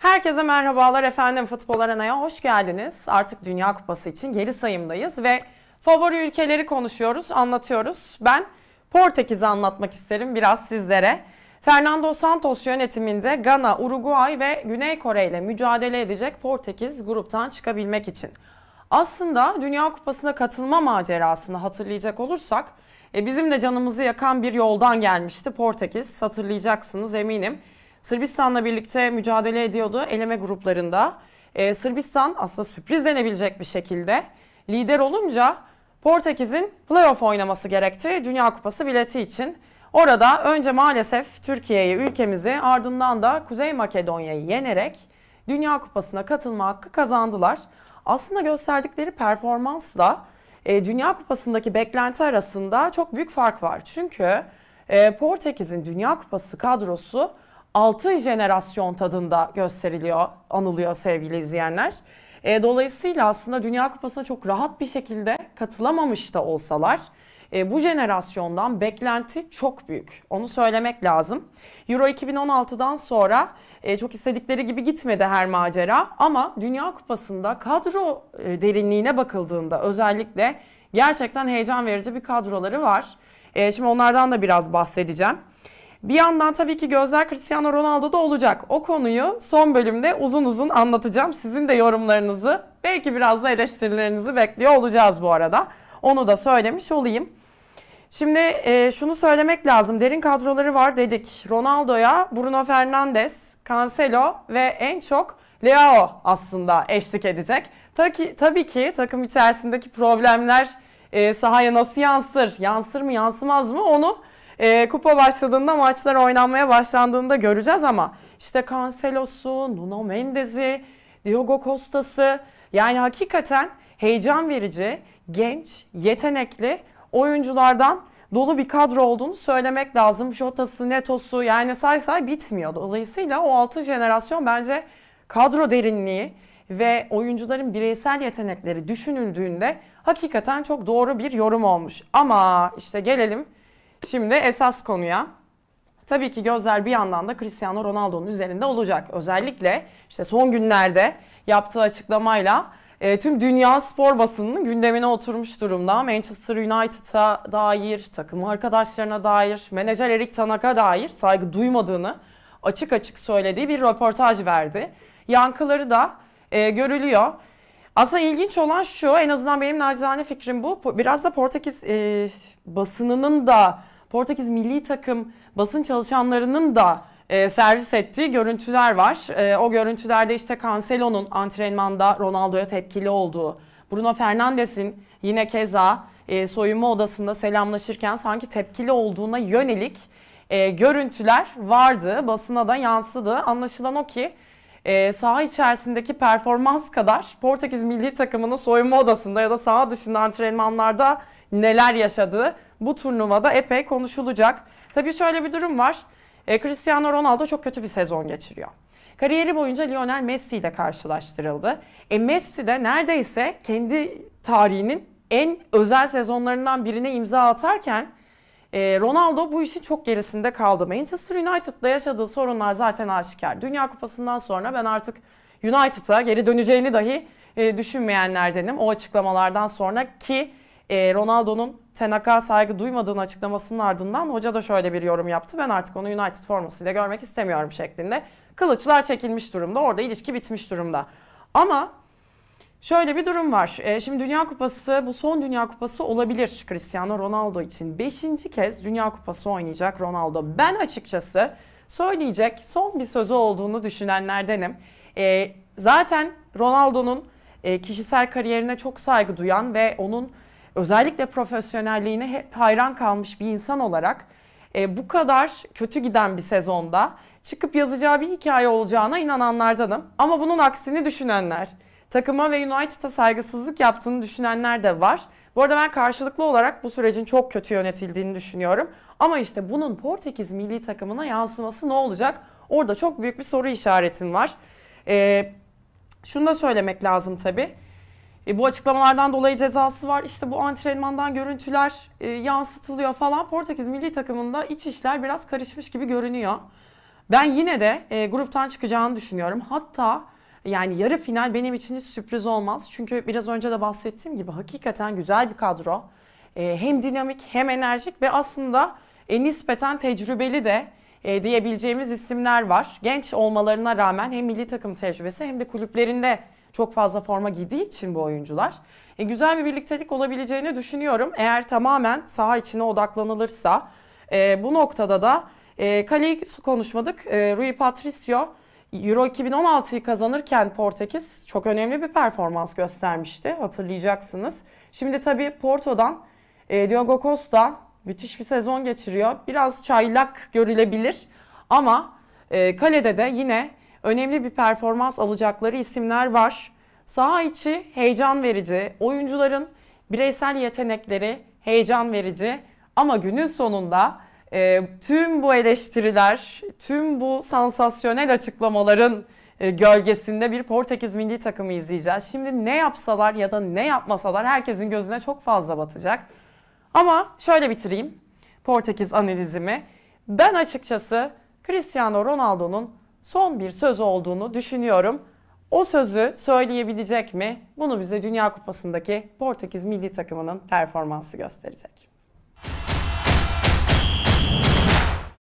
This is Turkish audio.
Herkese merhabalar efendim Futbol Arena'ya hoş geldiniz. Artık Dünya Kupası için geri sayımdayız ve favori ülkeleri konuşuyoruz, anlatıyoruz. Ben Portekiz'i anlatmak isterim biraz sizlere. Fernando Santos yönetiminde Gana, Uruguay ve Güney Kore ile mücadele edecek Portekiz gruptan çıkabilmek için. Aslında Dünya Kupası'na katılma macerasını hatırlayacak olursak e, bizim de canımızı yakan bir yoldan gelmişti Portekiz. Hatırlayacaksınız eminim. Sırbistan'la birlikte mücadele ediyordu eleme gruplarında. Ee, Sırbistan aslında sürpriz denebilecek bir şekilde lider olunca Portekiz'in playoff oynaması gerekti Dünya Kupası bileti için. Orada önce maalesef Türkiye'yi, ülkemizi ardından da Kuzey Makedonya'yı yenerek Dünya Kupası'na katılma hakkı kazandılar. Aslında gösterdikleri performansla e, Dünya Kupası'ndaki beklenti arasında çok büyük fark var. Çünkü e, Portekiz'in Dünya Kupası kadrosu altın jenerasyon tadında gösteriliyor, anılıyor sevgili izleyenler. E, dolayısıyla aslında Dünya Kupası'na çok rahat bir şekilde katılamamış da olsalar e, bu jenerasyondan beklenti çok büyük. Onu söylemek lazım. Euro 2016'dan sonra e, çok istedikleri gibi gitmedi her macera ama Dünya Kupası'nda kadro e, derinliğine bakıldığında özellikle gerçekten heyecan verici bir kadroları var. E, şimdi onlardan da biraz bahsedeceğim. Bir yandan tabii ki gözler Cristiano Ronaldo'da olacak. O konuyu son bölümde uzun uzun anlatacağım. Sizin de yorumlarınızı, belki biraz da eleştirilerinizi bekliyor olacağız bu arada. Onu da söylemiş olayım. Şimdi e, şunu söylemek lazım. Derin kadroları var dedik. Ronaldo'ya Bruno Fernandes, Cancelo ve en çok Leo aslında eşlik edecek. Tabii, tabii ki takım içerisindeki problemler e, sahaya nasıl yansır, yansır mı yansımaz mı onu e, kupa başladığında maçlar oynanmaya başlandığında göreceğiz ama işte Cancelo'su, Nuno Mendes'i, Diogo Costa'sı yani hakikaten heyecan verici, genç, yetenekli oyunculardan dolu bir kadro olduğunu söylemek lazım. Jota'sı, Neto'su yani say say bitmiyor. Dolayısıyla o altın jenerasyon bence kadro derinliği ve oyuncuların bireysel yetenekleri düşünüldüğünde hakikaten çok doğru bir yorum olmuş. Ama işte gelelim Şimdi esas konuya. Tabii ki gözler bir yandan da Cristiano Ronaldo'nun üzerinde olacak. Özellikle işte son günlerde yaptığı açıklamayla e, tüm dünya spor basınının gündemine oturmuş durumda. Manchester United'a dair, takım arkadaşlarına dair, menajer Erik Tanak'a dair saygı duymadığını açık açık söylediği bir röportaj verdi. Yankıları da e, görülüyor. Aslında ilginç olan şu, en azından benim nacizane fikrim bu. Biraz da Portekiz e, basınının da Portekiz milli takım basın çalışanlarının da e, servis ettiği görüntüler var. E, o görüntülerde işte Cancelo'nun antrenmanda Ronaldo'ya tepkili olduğu, Bruno Fernandes'in yine keza e, soyunma odasında selamlaşırken sanki tepkili olduğuna yönelik e, görüntüler vardı. Basına da yansıdı. Anlaşılan o ki e, saha içerisindeki performans kadar Portekiz milli takımının soyunma odasında ya da saha dışında antrenmanlarda neler yaşadığı bu turnuvada epey konuşulacak. Tabii şöyle bir durum var. E, Cristiano Ronaldo çok kötü bir sezon geçiriyor. Kariyeri boyunca Lionel Messi ile karşılaştırıldı. E Messi de neredeyse kendi tarihinin en özel sezonlarından birine imza atarken e, Ronaldo bu işin çok gerisinde kaldı. Manchester United'da yaşadığı sorunlar zaten aşikar. Dünya Kupası'ndan sonra ben artık United'a geri döneceğini dahi e, düşünmeyenlerdenim o açıklamalardan sonra ki e, Ronaldo'nun Tenak'a saygı duymadığın açıklamasının ardından hoca da şöyle bir yorum yaptı. Ben artık onu United formasıyla görmek istemiyorum şeklinde. Kılıçlar çekilmiş durumda. Orada ilişki bitmiş durumda. Ama Şöyle bir durum var. E, şimdi Dünya Kupası bu son Dünya Kupası olabilir Cristiano Ronaldo için. Beşinci kez Dünya Kupası oynayacak Ronaldo. Ben açıkçası söyleyecek son bir sözü olduğunu düşünenlerdenim. E, zaten Ronaldo'nun e, kişisel kariyerine çok saygı duyan ve onun özellikle profesyonelliğine hep hayran kalmış bir insan olarak e, bu kadar kötü giden bir sezonda çıkıp yazacağı bir hikaye olacağına inananlardanım. Ama bunun aksini düşünenler, takıma ve United'a saygısızlık yaptığını düşünenler de var. Bu arada ben karşılıklı olarak bu sürecin çok kötü yönetildiğini düşünüyorum. Ama işte bunun Portekiz milli takımına yansıması ne olacak? Orada çok büyük bir soru işaretim var. Ee, şunu da söylemek lazım tabii. E, bu açıklamalardan dolayı cezası var. İşte bu antrenmandan görüntüler e, yansıtılıyor falan. Portekiz milli takımında iç işler biraz karışmış gibi görünüyor. Ben yine de e, gruptan çıkacağını düşünüyorum. Hatta yani yarı final benim için hiç sürpriz olmaz. Çünkü biraz önce de bahsettiğim gibi hakikaten güzel bir kadro. E, hem dinamik hem enerjik ve aslında e, nispeten tecrübeli de e, diyebileceğimiz isimler var. Genç olmalarına rağmen hem milli takım tecrübesi hem de kulüplerinde çok fazla forma giydiği için bu oyuncular. E, güzel bir birliktelik olabileceğini düşünüyorum. Eğer tamamen saha içine odaklanılırsa e, bu noktada da e, kaleyi konuşmadık. E, Rui Patricio Euro 2016'yı kazanırken Portekiz çok önemli bir performans göstermişti. Hatırlayacaksınız. Şimdi tabii Porto'dan e, Diogo Costa müthiş bir sezon geçiriyor. Biraz çaylak görülebilir ama e, kalede de yine önemli bir performans alacakları isimler var. Saha içi heyecan verici, oyuncuların bireysel yetenekleri heyecan verici ama günün sonunda e, tüm bu eleştiriler, tüm bu sansasyonel açıklamaların e, gölgesinde bir Portekiz milli takımı izleyeceğiz. Şimdi ne yapsalar ya da ne yapmasalar herkesin gözüne çok fazla batacak. Ama şöyle bitireyim Portekiz analizimi. Ben açıkçası Cristiano Ronaldo'nun son bir söz olduğunu düşünüyorum. O sözü söyleyebilecek mi? Bunu bize Dünya Kupası'ndaki Portekiz milli takımının performansı gösterecek.